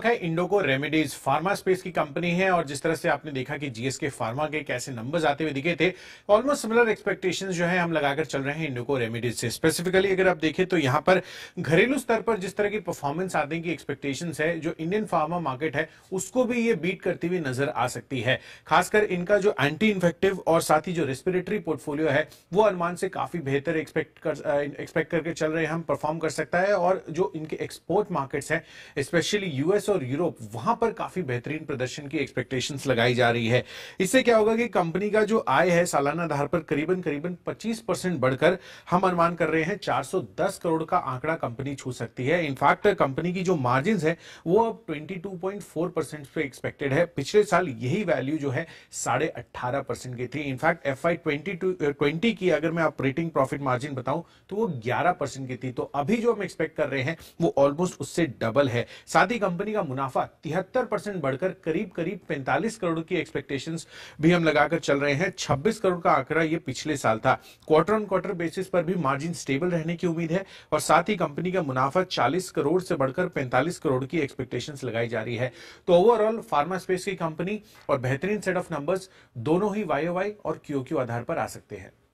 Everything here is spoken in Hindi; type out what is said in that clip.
खबर है इंडोको रेमेडीज फार्मा स्पेस की कंपनी है और जिस तरह से आपने देखा कि जीएसके फार्मा के कैसे नंबर्स आते हुए दिखे थे ऑलमोस्ट सिमिलर एक्सपेक्टेशंस जो है हम लगाकर चल रहे हैं इंडोको रेमेडीज से स्पेसिफिकली अगर आप देखें तो यहाँ पर घरेलू स्तर पर जिस तरह की परफॉर्मेंस आने की एक्सपेक्टेशन है जो इंडियन फार्मा मार्केट है उसको भी ये बीट करती हुई नजर आ सकती है खासकर इनका जो एंटी इन्फेक्टिव और साथ ही जो रेस्पिरेटरी पोर्टफोलियो है वो अनुमान से काफी बेहतर एक्सपेक्ट कर एक्सपेक्ट करके चल रहे हैं हम परफॉर्म कर सकता है और जो इनके एक्सपोर्ट मार्केट्स हैं स्पेशली यूएस और यूरोप वहां पर काफी बेहतरीन प्रदर्शन की एक्सपेक्टेशन लगाई जा रही है इससे क्या होगा कि कंपनी का जो आय है सालाना आधार पर करीबन करीबन 25 परसेंट बढ़कर हम अनुमान कर रहे हैं 410 करोड़ का आंकड़ा कंपनी छू सकती है इनफैक्ट कंपनी की जो मार्जिन है वो अब ट्वेंटी पे एक्सपेक्टेड है पिछले साल यही वैल्यू जो है साढ़े अट्ठारह परसेंट की थी इनफैक्ट एफ आई ट्वेंटी की अगर मैं ऑपरेटिंग प्रॉफिट मार्जिन बताऊं तो वो ग्यारह परसेंट की थी तो अभी जो हम एक्सपेक्ट कर रहे हैं वो ऑलमोस्ट उससे डबल है साथ ही कंपनी का का मुनाफा तिहत्तर परसेंट बढ़कर करीब करीब 45 करोड़ की एक्सपेक्टेशंस भी हम लगाकर चल रहे हैं 26 करोड़ का आंकड़ा ये पिछले साल था क्वार्टर ऑन क्वार्टर बेसिस पर भी मार्जिन स्टेबल रहने की उम्मीद है और साथ ही कंपनी का मुनाफा 40 करोड़ से बढ़कर 45 करोड़ की एक्सपेक्टेशन लगाई जा रही है तो ओवरऑल फार्मा स्पेस की कंपनी और बेहतरीन सेट ऑफ नंबर्स दोनों ही वाई और क्यू आधार पर आ सकते हैं